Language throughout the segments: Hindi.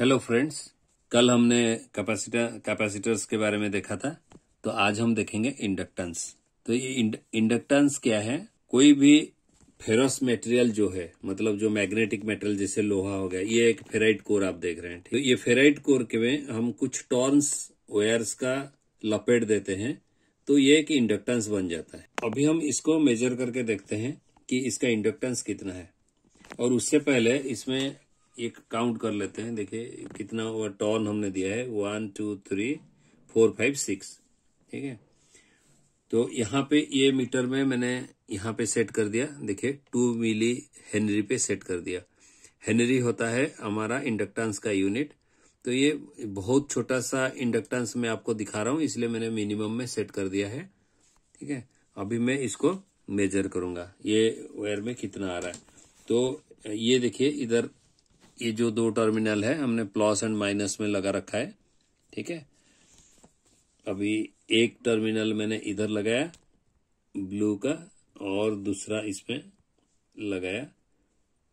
हेलो फ्रेंड्स कल हमने कैपेसिटर कैपेसिटर्स के बारे में देखा था तो आज हम देखेंगे इंडक्टेंस तो ये इंडक्टेंस क्या है कोई भी फेरस मटेरियल जो है मतलब जो मैग्नेटिक मटेरियल जैसे लोहा हो गया ये एक फेराइट कोर आप देख रहे हैं तो ये फेराइट कोर के में हम कुछ टॉर्न्स वेयर्स का लपेट देते हैं तो ये एक इंडक्टेंस बन जाता है अभी हम इसको मेजर करके देखते हैं कि इसका इंडक्टेंस कितना है और उससे पहले इसमें एक काउंट कर लेते हैं देखिए कितना टॉन हमने दिया है one two three four five six ठीक है तो यहाँ पे ये मीटर में मैंने यहाँ पे सेट कर दिया देखिए टू मिली हेनरी पे सेट कर दिया हेनरी होता है हमारा इंडक्टेंस का यूनिट तो ये बहुत छोटा सा इंडक्टेंस मैं आपको दिखा रहा हूं इसलिए मैंने मिनिमम में सेट कर दिया है ठीक है अभी मैं इसको मेजर करूंगा ये वायर में कितना आ रहा है तो ये देखिए इधर ये जो दो टर्मिनल है हमने प्लस एंड माइनस में लगा रखा है ठीक है अभी एक टर्मिनल मैंने इधर लगाया ब्लू का और दूसरा इसमें लगाया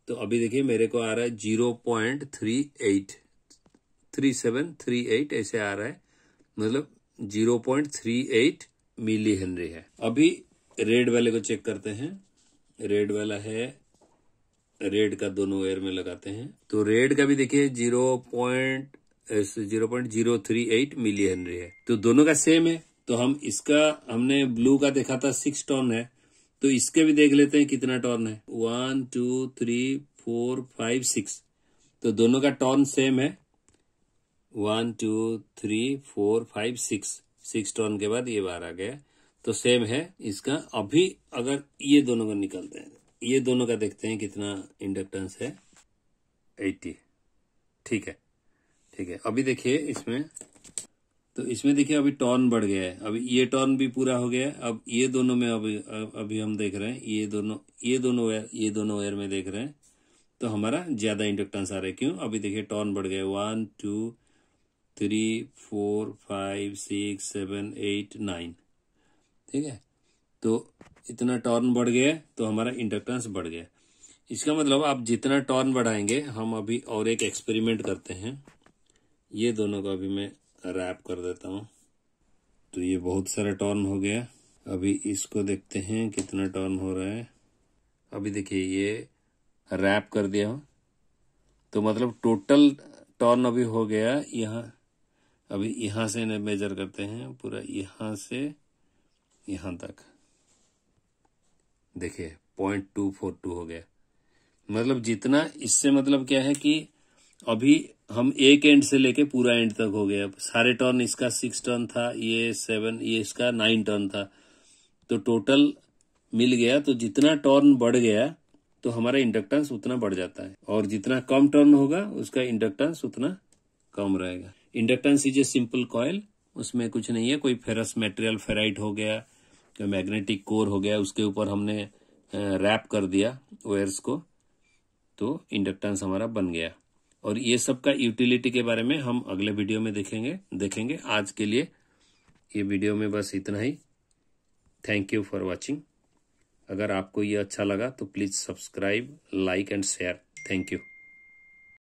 तो अभी देखिए मेरे को आ रहा है zero point three eight three seven three eight ऐसे आ रहा है मतलब zero point three eight millihenry है अभी रेड वाले को चेक करते हैं रेड वाला है रेड का दोनों एयर में लगाते हैं तो रेड का भी देखिए zero point zero point zero three eight millihenry है तो दोनों का सेम है तो हम इसका हमने ब्लू का देखा था सिक्स टॉर्न है तो इसके भी देख लेते हैं कितना टॉर्न है one two three four five six तो दोनों का टॉर्न सेम है one two three four five six six turn के बाद ये बार आ गया तो सेम है इसका अभी अगर ये दोनों का निकलते हैं ये दोनों का देखते हैं कितना इंडक्टेंस है 80 ठीक है ठीक है अभी देखिए इसमें तो इसमें देखिए अभी टॉर्न बढ़ गया है अभी ये टॉर्न भी पूरा हो गया है अब ये दोनों में अभी अभी हम देख रहे हैं ये दोनों ये दोनों वेयर ये दोनों वेयर में देख रहे हैं तो हमारा ज़्यादा इंडक्टेंस आ रहा है क्यों अभी देखिए टॉर्न बढ़ गया one two three four five six seven eight nine ठीक है तो इतना टर्न बढ़ गया तो हमारा इंडक्टेंस बढ़ गया इसका मतलब आप जितना टर्न बढ़ाएंगे हम अभी और एक एक्सपेरिमेंट करते हैं ये दोनों को अभी मैं रैप कर देता हूँ तो ये बहुत सारा टर्न हो गया अभी इसको देखते हैं कितना टर्न हो रहा है अभी देखिए ये रैप कर दिया हूँ तो मतलब टोटल टर्न अभी हो गया यहाँ अभी यहाँ से इन्हें मेजर करते हैं पूरा यहाँ से यहाँ तक देखिए पॉइंट टू फोर टू हो गया मतलब जितना इससे मतलब क्या है कि अभी हम एक एंड से लेके पूरा एंड तक हो गया सारे टर्न इसका सिक्स टर्न था ये सेवन ये इसका नाइन टर्न था तो टोटल मिल गया तो जितना टर्न बढ़ गया तो हमारा इंडक्टेंस उतना बढ़ जाता है और जितना कम टर्न होगा उसका इंडक्टेंस उतना कम रहेगा inductance is a simple coil उसमें कुछ नहीं है कोई फेरस मेटेरियल फेराइट हो गया मैग्नेटिक कोर हो गया उसके ऊपर हमने रैप कर दिया वायर्स को तो इंडक्टेंस हमारा बन गया और ये सब का यूटिलिटी के बारे में हम अगले वीडियो में देखेंगे देखेंगे आज के लिए ये वीडियो में बस इतना ही थैंक यू फॉर वॉचिंग अगर आपको ये अच्छा लगा तो please subscribe like and share thank you